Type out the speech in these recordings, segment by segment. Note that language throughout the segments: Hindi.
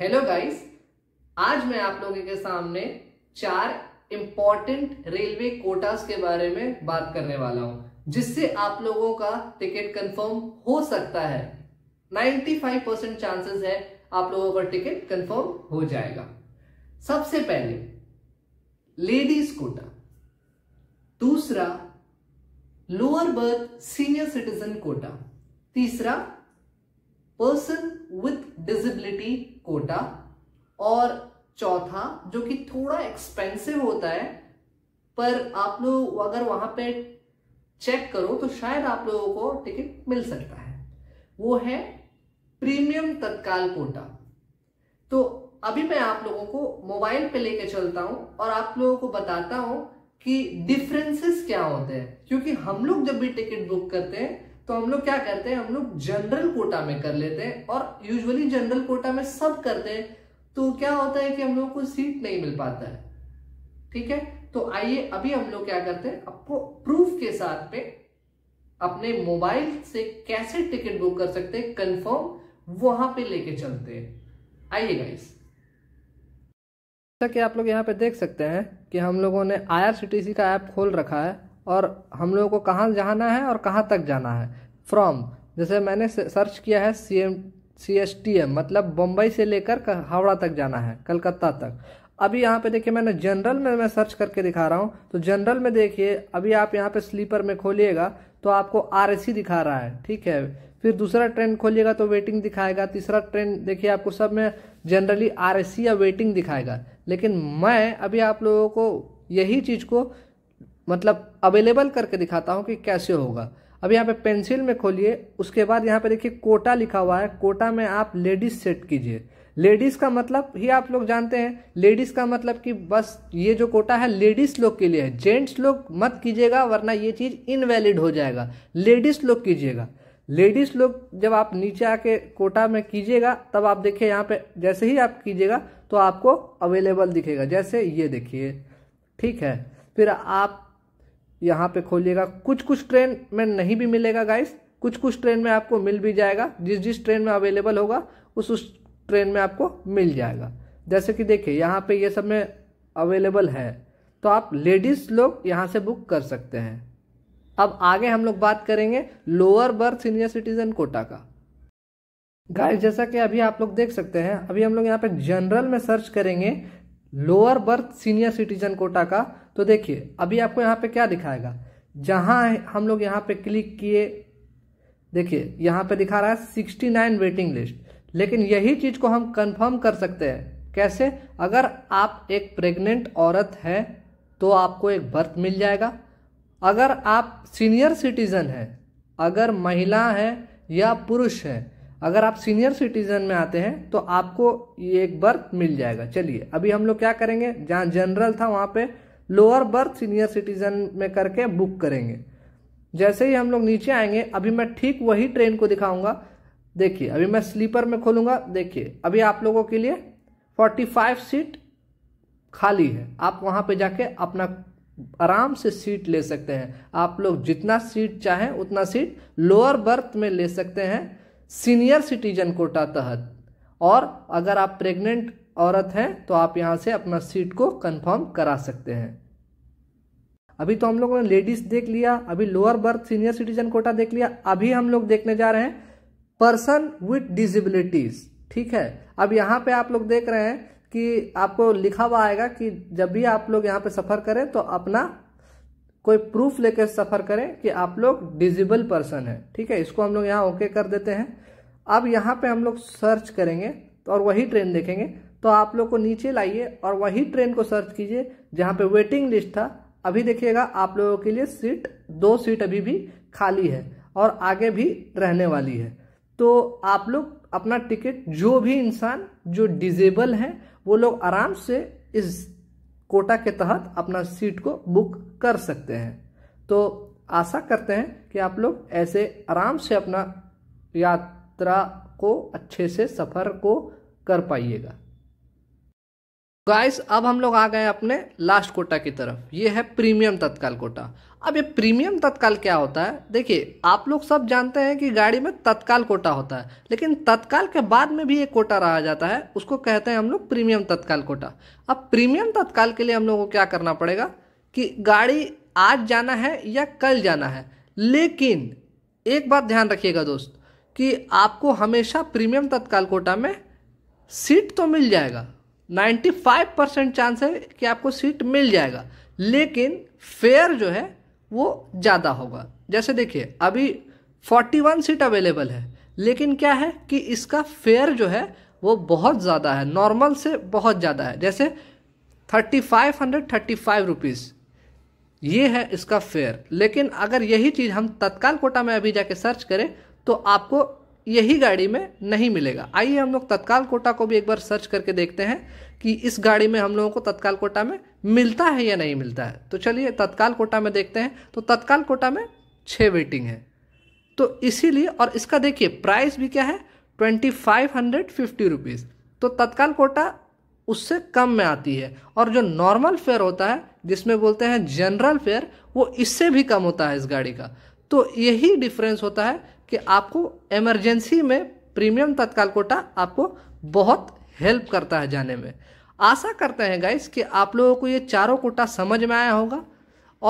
हेलो गाइस आज मैं आप लोगों के सामने चार इंपॉर्टेंट रेलवे कोटास के बारे में बात करने वाला हूं जिससे आप लोगों का टिकट कंफर्म हो सकता है 95 परसेंट चांसेस है आप लोगों का टिकट कंफर्म हो जाएगा सबसे पहले लेडीज कोटा दूसरा lower berth senior citizen quota तीसरा पर्सन विथ डिजिबिलिटी कोटा और चौथा जो कि थोड़ा एक्सपेंसिव होता है पर आप लोग अगर वहां पे चेक करो तो शायद आप लोगों को टिकट मिल सकता है वो है प्रीमियम तत्काल कोटा तो अभी मैं आप लोगों को मोबाइल पे लेके चलता हूं और आप लोगों को बताता हूं कि डिफरेंसेस क्या होते हैं क्योंकि हम लोग जब भी टिकट बुक करते हैं तो हम लोग क्या करते हैं हम लोग जनरल कोटा में कर लेते हैं और यूजुअली जनरल कोटा में सब करते हैं तो क्या होता है कि हम लोग को सीट नहीं मिल पाता है ठीक है तो आइए अभी हम लोग क्या करते हैं आपको प्रूफ के साथ पे अपने मोबाइल से कैसे टिकट बुक कर सकते हैं कंफर्म वहां पे लेके चलते हैं आइए गाइस जैसा कि आप लोग यहाँ पे देख सकते हैं कि हम लोगों ने आई का ऐप खोल रखा है और हम लोगों को कहाँ जाना है और कहाँ तक जाना है फ्रॉम जैसे मैंने सर्च किया है C M C S T M मतलब बम्बई से लेकर हावड़ा तक जाना है कलकत्ता तक अभी यहाँ पे देखिए मैंने जनरल में मैं सर्च करके दिखा रहा हूँ तो जनरल में देखिए अभी आप यहाँ पे स्लीपर में खोलिएगा तो आपको आर दिखा रहा है ठीक है फिर दूसरा ट्रेन खोलिएगा तो वेटिंग दिखाएगा तीसरा ट्रेन देखिए आपको सब में जनरली आर या वेटिंग दिखाएगा लेकिन मैं अभी आप लोगों को यही चीज़ को मतलब अवेलेबल करके दिखाता हूँ कि कैसे होगा अब यहाँ पे पेंसिल में खोलिए उसके बाद यहाँ पे देखिए कोटा लिखा हुआ है कोटा में आप लेडीज सेट कीजिए लेडीज का मतलब ही आप लोग जानते हैं लेडीज का मतलब कि बस ये जो कोटा है लेडीज लोग के लिए है जेंट्स लोग मत कीजिएगा वरना ये चीज़ इनवैलिड हो जाएगा लेडीज लोग कीजिएगा लेडीज लोग जब आप नीचे आके कोटा में कीजिएगा तब आप देखिए यहाँ पे जैसे ही आप कीजिएगा तो आपको अवेलेबल दिखेगा जैसे ये देखिए ठीक है फिर आप यहाँ पे खोलिएगा कुछ कुछ ट्रेन में नहीं भी मिलेगा गाइस कुछ कुछ ट्रेन में आपको मिल भी जाएगा जिस जिस ट्रेन में अवेलेबल होगा उस उस ट्रेन में आपको मिल जाएगा जैसे कि देखिए यहाँ पे ये सब में अवेलेबल है तो आप लेडीज़ लोग यहाँ से बुक कर सकते हैं अब आगे हम लोग बात करेंगे lower berth senior citizen quota का गाइस जैसा कि अभी आप लोग देख सकते हैं अभी हम लोग यहाँ पे जनरल में सर्च करेंगे lower berth senior citizen quota का तो देखिए अभी आपको यहाँ पे क्या दिखाएगा जहाँ हम लोग यहाँ पे क्लिक किए देखिए यहाँ पे दिखा रहा है सिक्सटी नाइन वेटिंग लिस्ट लेकिन यही चीज़ को हम कंफर्म कर सकते हैं कैसे अगर आप एक प्रेग्नेंट औरत है तो आपको एक बर्थ मिल जाएगा अगर आप सीनियर सिटीज़न है अगर महिला है या पुरुष है अगर आप सीनियर सिटीजन में आते हैं तो आपको ये एक बर्थ मिल जाएगा चलिए अभी हम लोग क्या करेंगे जहाँ जनरल था वहाँ पे लोअर बर्थ सीनियर सिटीजन में करके बुक करेंगे जैसे ही हम लोग नीचे आएंगे अभी मैं ठीक वही ट्रेन को दिखाऊंगा देखिए अभी मैं स्लीपर में खोलूंगा देखिए अभी आप लोगों के लिए 45 सीट खाली है आप वहाँ पे जाके अपना आराम से सीट ले सकते हैं आप लोग जितना सीट चाहें उतना सीट लोअर बर्थ में ले सकते हैं सीनियर सिटीजन कोटा तहत और अगर आप प्रेग्नेंट औरत हैं तो आप यहाँ से अपना सीट को कंफर्म करा सकते हैं अभी तो हम लोगों ने लेडीज देख लिया अभी lower berth senior citizen quota देख लिया अभी हम लोग देखने जा रहे हैं पर्सन विथ डिजिबिलिटीज ठीक है अब यहाँ पे आप लोग देख रहे हैं कि आपको लिखा हुआ आएगा कि जब भी आप लोग यहाँ पे सफर करें तो अपना कोई प्रूफ लेकर सफ़र करें कि आप लोग डिजिबल पर्सन है ठीक है इसको हम लोग यहाँ ओके कर देते हैं अब यहाँ पे हम लोग सर्च करेंगे तो और वही ट्रेन देखेंगे तो आप लोग को नीचे लाइए और वही ट्रेन को सर्च कीजिए जहाँ पे वेटिंग लिस्ट था अभी देखिएगा आप लोगों के लिए सीट दो सीट अभी भी खाली है और आगे भी रहने वाली है तो आप लोग अपना टिकट जो भी इंसान जो डिजेबल है वो लोग आराम से इस कोटा के तहत अपना सीट को बुक कर सकते हैं तो आशा करते हैं कि आप लोग ऐसे आराम से अपना यात्रा को अच्छे से सफ़र को कर पाइएगा गाइस अब हम लोग आ गए अपने लास्ट कोटा की तरफ ये है प्रीमियम तत्काल कोटा अब ये प्रीमियम तत्काल क्या होता है देखिए आप लोग सब जानते हैं कि गाड़ी में तत्काल कोटा होता है लेकिन तत्काल के बाद में भी एक कोटा रहा जाता है उसको कहते हैं हम लोग प्रीमियम तत्काल कोटा अब प्रीमियम तत्काल के लिए हम लोगों को क्या करना पड़ेगा कि गाड़ी आज जाना है या कल जाना है लेकिन एक बात ध्यान रखिएगा दोस्त कि आपको हमेशा प्रीमियम तत्काल कोटा में सीट तो मिल जाएगा 95 परसेंट चांस है कि आपको सीट मिल जाएगा लेकिन फेयर जो है वो ज़्यादा होगा जैसे देखिए अभी 41 सीट अवेलेबल है लेकिन क्या है कि इसका फेयर जो है वो बहुत ज़्यादा है नॉर्मल से बहुत ज़्यादा है जैसे thirty five hundred thirty five rupees ये है इसका फेयर लेकिन अगर यही चीज़ हम तत्काल कोटा में अभी जाके सर्च करें तो आपको यही गाड़ी में नहीं मिलेगा आइए हम लोग तत्काल कोटा को भी एक बार सर्च करके देखते हैं कि इस गाड़ी में हम लोगों को तत्काल कोटा में मिलता है या नहीं मिलता है तो चलिए तत्काल कोटा में देखते हैं तो तत्काल कोटा में छः वेटिंग है तो इसीलिए और इसका देखिए प्राइस भी क्या है twenty five hundred fifty rupees तो तत्काल कोटा उससे कम में आती है और जो नॉर्मल फेयर होता है जिसमें बोलते हैं जनरल फेयर वो इससे भी कम होता है इस गाड़ी का तो यही डिफरेंस होता है कि आपको इमरजेंसी में प्रीमियम तत्काल कोटा आपको बहुत हेल्प करता है जाने में आशा करते हैं गाइस कि आप लोगों को ये चारों कोटा समझ में आया होगा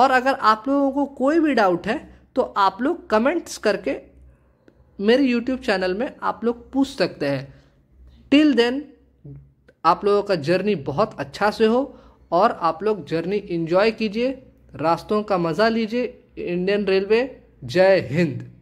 और अगर आप लोगों को कोई भी डाउट है तो आप लोग कमेंट्स करके मेरे यूट्यूब चैनल में आप लोग पूछ सकते हैं टिल देन आप लोगों का जर्नी बहुत अच्छा से हो और आप लोग जर्नी इन्जॉय कीजिए रास्तों का मज़ा लीजिए इंडियन रेलवे जय हिंद